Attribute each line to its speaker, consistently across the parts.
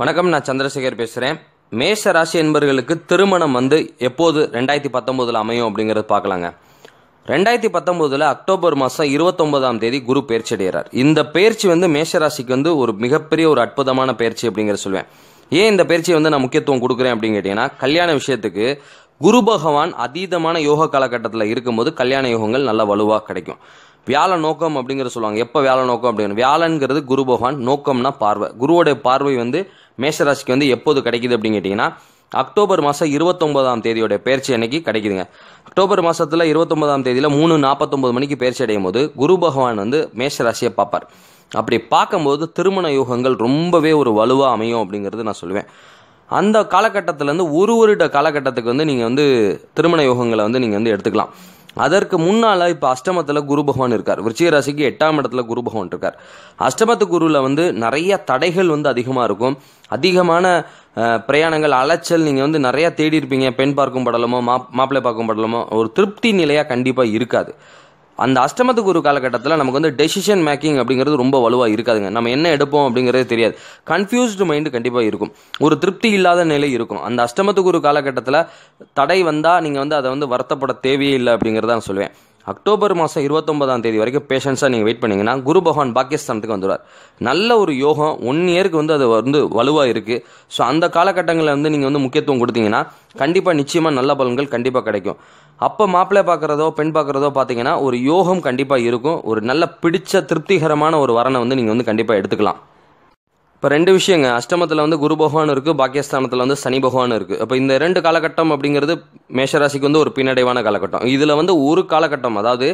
Speaker 1: வணக்கம் நான் சந்திரசேகர் பேசுகிறேன் மேஷ ராசி என்பர்களுக்கு திருமணம் வந்து எப்போது ரெண்டாயிரத்தி பத்தொம்போதில் அமையும் அப்படிங்கிறது பார்க்கலாங்க ரெண்டாயிரத்தி பத்தொம்போதில் அக்டோபர் மாதம் இருபத்தொன்பதாம் தேதி குரு பயிற்சி அடைகிறார் இந்த பயிற்சி வந்து மேஷராசிக்கு வந்து ஒரு மிகப்பெரிய ஒரு அற்புதமான பயிற்சி அப்படிங்கிற சொல்லுவேன் ஏன் இந்த பயிற்சியை வந்து நான் முக்கியத்துவம் கொடுக்குறேன் அப்படின்னு கேட்டிங்கன்னா கல்யாண விஷயத்துக்கு குரு பகவான் அதீதமான யோக காலகட்டத்தில் இருக்கும்போது கல்யாண யோகங்கள் நல்ல வலுவாக கிடைக்கும் வியாழ நோக்கம் அப்படிங்கிற சொல்லுவாங்க எப்போ வியாழ நோக்கம் அப்படின்னு வியாழங்கிறது குரு பகவான் நோக்கம்னா பார்வை குருவோடைய பார்வை வந்து மேஷராசிக்கு வந்து எப்போது கிடைக்குது அப்படின்னு கேட்டிங்கன்னா அக்டோபர் மாதம் இருபத்தொன்பதாம் தேதியோடைய பயிற்சி அன்னைக்கு கிடைக்குதுங்க அக்டோபர் மாதத்தில் இருபத்தொன்பதாம் தேதியில் மூணு நாற்பத்தொம்பது மணிக்கு பயிற்சி அடையும் போது குரு பகவான் வந்து மேஷராசியை பார்ப்பார் அப்படி பார்க்கும்போது திருமண யூகங்கள் ரொம்பவே ஒரு வலுவாக அமையும் அப்படிங்கிறது நான் சொல்லுவேன் அந்த காலகட்டத்திலேருந்து ஒரு வருட காலகட்டத்துக்கு வந்து நீங்கள் வந்து திருமண யோகங்களை வந்து நீங்கள் வந்து எடுத்துக்கலாம் அதற்கு முன்னால் இப்போ அஷ்டமத்தில் குரு பகவான் இருக்கார் விருச்சிக ராசிக்கு எட்டாம் இடத்துல குரு பகவான் இருக்கார் அஷ்டமத்து குருவில் வந்து நிறைய தடைகள் வந்து அதிகமாக இருக்கும் அதிகமான பிரயாணங்கள் அலைச்சல் நீங்கள் வந்து நிறையா தேடி இருப்பீங்க பெண் பார்க்கும் படலமோ மா மாப்பிள்ளை பார்க்கும் படலமோ ஒரு திருப்தி நிலையாக கண்டிப்பாக இருக்காது அந்த அஷ்டமத்து குரு காலகட்டத்தில் நமக்கு வந்து டெசிஷன் மேக்கிங் அப்படிங்கிறது ரொம்ப வலுவாக இருக்காதுங்க நம்ம என்ன எடுப்போம் அப்படிங்கிறது தெரியாது கன்ஃபியூஸ்டு மைண்டு கண்டிப்பாக இருக்கும் ஒரு திருப்தி இல்லாத நிலை இருக்கும் அந்த அஷ்டமத்து குரு காலகட்டத்தில் தடை வந்தால் நீங்கள் வந்து அதை வந்து வருத்தப்பட தேவையே இல்லை அப்படிங்கிறத நான் சொல்லுவேன் அக்டோபர் மாதம் இருபத்தொன்பதாம் தேதி வரைக்கும் பேஷன்ஸாக நீங்கள் வெயிட் பண்ணிங்கன்னா குரு பகவான் பாகிஸ்தானத்துக்கு வந்துடுவார் நல்ல ஒரு யோகம் ஒன் இயருக்கு வந்து அது வந்து வலுவாக இருக்குது ஸோ அந்த காலகட்டங்களில் வந்து நீங்கள் வந்து முக்கியத்துவம் கொடுத்தீங்கன்னா கண்டிப்பாக நிச்சயமாக நல்ல பலன்கள் கண்டிப்பாக கிடைக்கும் அப்போ மாப்பிள்ளை பார்க்குறதோ பெண் பார்க்குறதோ பார்த்தீங்கன்னா ஒரு யோகம் கண்டிப்பாக இருக்கும் ஒரு நல்ல பிடிச்ச திருப்திகரமான ஒரு வரனை வந்து நீங்கள் வந்து கண்டிப்பாக எடுத்துக்கலாம் இப்போ ரெண்டு விஷயங்க அஷ்டமத்தில் வந்து குரு பகவான் இருக்குது பாக்கியஸ்தானத்தில் வந்து சனி பகவான் இருக்குது இப்போ இந்த ரெண்டு காலகட்டம் அப்படிங்கிறது மேஷராசிக்கு வந்து ஒரு பின்னடைவான காலகட்டம் இதில் வந்து ஒரு காலகட்டம் அதாவது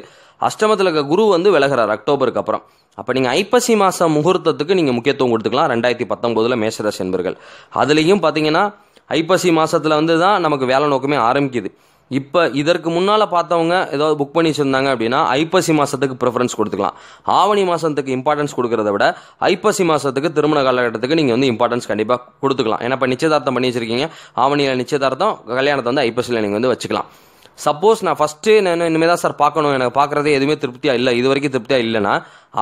Speaker 1: அஷ்டமத்தில் இருக்க குரு வந்து விலகிறார் அக்டோபருக்கு அப்புறம் அப்போ நீங்கள் ஐப்பசி மாத முகூர்த்தத்துக்கு நீங்கள் முக்கியத்துவம் கொடுத்துக்கலாம் ரெண்டாயிரத்தி பத்தொம்போதில் மேஷராசி என்பர்கள் அதுலேயும் பார்த்தீங்கன்னா ஐப்பசி மாதத்தில் வந்து தான் நமக்கு வேலை நோக்கமே ஆரம்பிக்குது இப்போ இதற்கு முன்னால் பார்த்தவங்க ஏதாவது புக் பண்ணி வச்சுருந்தாங்க அப்படின்னா ஐப்பசி மாதத்துக்கு ப்ரிஃபரன்ஸ் கொடுத்துக்கலாம் ஆவணி மாதத்துக்கு இம்பார்ட்டன்ஸ் கொடுக்குறத விட ஐப்பசி மாதத்துக்கு திருமண காலகட்டத்துக்கு நீங்கள் வந்து இம்பார்ட்டன்ஸ் கண்டிப்பாக கொடுத்துக்கலாம் ஏன்னா இப்போ நிச்சயதார்த்தம் பண்ணி வச்சுருக்கீங்க ஆவணியில் நிச்சயதார்த்தம் கல்யாணத்தை வந்து ஐப்பசியில் நீங்கள் வந்து வச்சுக்கலாம் சப்போஸ் நான் ஃபஸ்ட்டு நான் இனிமேல் தான் சார் பார்க்கணும் எனக்கு பார்க்குறதே எதுவுமே திருப்தியாக இல்லை இது வரைக்கும் திருப்தியாக இல்லைன்னா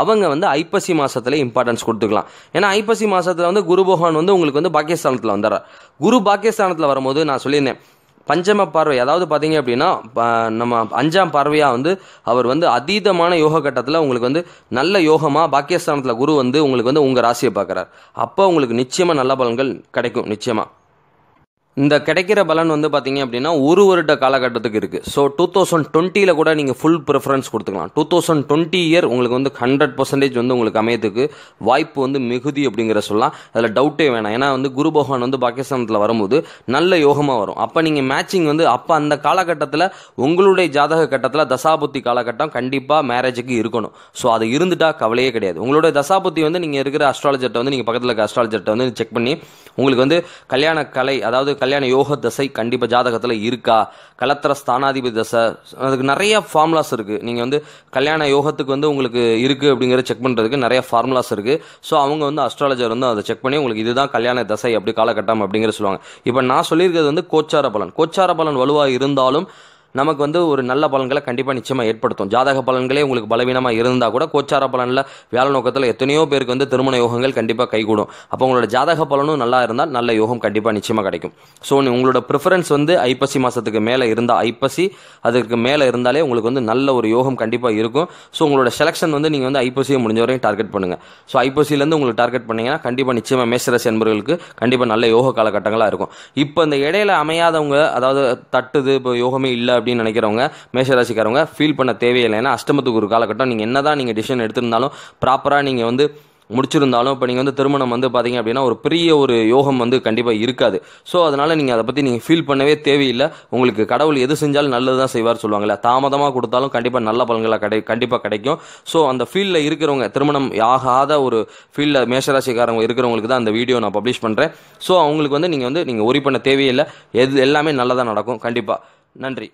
Speaker 1: அவங்க வந்து ஐப்பசி மாதத்தில் இம்பார்ட்டன்ஸ் கொடுத்துக்கலாம் ஏன்னா ஐப்பசி மாதத்தில் வந்து குரு பகவான் வந்து உங்களுக்கு வந்து பாகிஸ்தானத்தில் வந்துடுறார் குரு பாகிஸ்தானத்தில் வரும்போது நான் சொல்லியிருந்தேன் பஞ்சம பார்வை அதாவது பார்த்தீங்க அப்படின்னா நம்ம அஞ்சாம் பார்வையாக வந்து அவர் வந்து அதீதமான யோக கட்டத்தில் உங்களுக்கு வந்து நல்ல யோகமாக பாக்கியஸ்தானத்தில் குரு வந்து உங்களுக்கு வந்து உங்கள் ராசியை பார்க்குறார் அப்போ உங்களுக்கு நிச்சயமாக நல்ல பலன்கள் கிடைக்கும் நிச்சயமாக இந்த கிடைக்கிற பலன் வந்து பார்த்தீங்க அப்படின்னா ஒரு வருட காலகட்டத்துக்கு இருக்குது ஸோ டூ தௌசண்ட் டுவெண்ட்டியில் கூட நீங்கள் ஃபுல் ப்ரிஃபரன்ஸ் கொடுத்துக்கலாம் டூ தௌசண்ட் டுவெண்ட்டி இயர் உங்களுக்கு வந்து ஹண்ட்ரட் பர்சன்டேஜ் வந்து உங்களுக்கு அமையத்துக்கு வாய்ப்பு வந்து மிகுதி அப்படிங்கிற சொல்லலாம் அதில் டவுட்டே வேணாம் ஏன்னா வந்து குரு பகவான் வந்து பாகிஸ்தானத்தில் வரும்போது நல்ல யோகமாக வரும் அப்போ நீங்கள் மேட்சிங் வந்து அப்போ அந்த காலகட்டத்தில் உங்களுடைய ஜாதக கட்டத்தில் தசாபுத்தி காலகட்டம் கண்டிப்பாக மேரேஜுக்கு இருக்கணும் ஸோ அது இருந்துட்டா கவலையே கிடையாது உங்களுடைய தசாபுத்தி வந்து நீங்கள் இருக்கிற அஸ்ட்ராலஜர்ட்டை வந்து நீங்கள் பக்கத்தில் இருக்க அஸ்ட்ராலஜர்ட்டை வந்து செக் பண்ணி உங்களுக்கு வந்து கல்யாண கலை அதாவது கல்யாண யோக தசை கண்டிப்பாக ஜாதகத்தில் இருக்கா கலத்திர ஸ்தானாதிபதி தசை அதுக்கு நிறைய ஃபார்முலாஸ் இருக்குது நீங்கள் வந்து கல்யாண யோகத்துக்கு வந்து உங்களுக்கு இருக்குது அப்படிங்கிற செக் பண்ணுறதுக்கு நிறைய ஃபார்முலாஸ் இருக்குது ஸோ அவங்க வந்து அஸ்ட்ராலஜர் வந்து அதை செக் பண்ணி உங்களுக்கு இதுதான் கல்யாண தசை அப்படி காலகட்டம் அப்படிங்கிற சொல்லுவாங்க இப்போ நான் சொல்லியிருக்கிறது வந்து கோச்சார பலன் கோச்சார பலன் வலுவாக இருந்தாலும் நமக்கு வந்து ஒரு நல்ல பலன்களை கண்டிப்பாக நிச்சயமாக ஏற்படுத்தும் ஜாதக பலன்களே உங்களுக்கு பலவீனமாக இருந்தால் கூட கோச்சார பலனில் வேலை நோக்கத்தில் எத்தனையோ பேருக்கு வந்து திருமண யோகங்கள் கண்டிப்பாக கைகூடும் அப்போ உங்களோட ஜாதக பலனும் நல்லா இருந்தால் நல்ல யோகம் கண்டிப்பாக நிச்சயமாக கிடைக்கும் ஸோ உங்களோட ப்ரிஃபரன்ஸ் வந்து ஐப்பசி மாதத்துக்கு மேலே இருந்தால் ஐப்பசி அதுக்கு மேலே இருந்தாலே உங்களுக்கு வந்து நல்ல ஒரு யோகம் கண்டிப்பாக இருக்கும் ஸோ உங்களோட செலெக்ஷன் வந்து நீங்கள் வந்து ஐப்பசியை முடிஞ்ச வரையும் டார்கெட் பண்ணுங்கள் ஸோ ஐப்பசிலேருந்து உங்களுக்கு டார்கெட் பண்ணிங்கன்னா கண்டிப்பாக நிச்சயமாக மேசராசி என்பவர்களுக்கு கண்டிப்பாக நல்ல யோக காலகட்டங்களாக இருக்கும் இப்போ இந்த இடையில அமையாதவங்க அதாவது தட்டுது இப்போ யோகமே இல்லை அப்படின்னு நினைக்கிறவங்க மேஷராசிக்காரவங்க ஃபீல் பண்ண தேவையில்லை ஏன்னா அஷ்டமத்துக்கு ஒரு காலகட்டம் நீங்கள் என்ன தான் நீங்கள் டிசிஷன் எடுத்திருந்தாலும் ப்ராப்பராக நீங்கள் வந்து முடிச்சிருந்தாலும் இப்போ நீங்கள் வந்து திருமணம் வந்து பார்த்தீங்க அப்படின்னா ஒரு பெரிய ஒரு யோகம் வந்து கண்டிப்பாக இருக்காது ஸோ அதனால் நீங்கள் அதை பற்றி நீங்கள் ஃபீல் பண்ணவே தேவையில்லை உங்களுக்கு கடவுள் எது செஞ்சாலும் நல்லது தான் செய்வார் சொல்லுவாங்களே தாமதமாக கொடுத்தாலும் கண்டிப்பாக நல்ல பலன்களாக கிடை கண்டிப்பாக கிடைக்கும் ஸோ அந்த ஃபீல்டில் இருக்கிறவங்க திருமணம் ஆகாத ஒரு ஃபீல்டில் மேஷராசிக்காரங்க இருக்கிறவங்களுக்கு தான் அந்த வீடியோ நான் பப்ளிஷ் பண்ணுறேன் ஸோ அவங்களுக்கு வந்து நீங்கள் வந்து நீங்கள் ஒரி பண்ண தேவையில்லை எது எல்லாமே நல்லதாக நடக்கும் கண்டிப்பாக நன்றி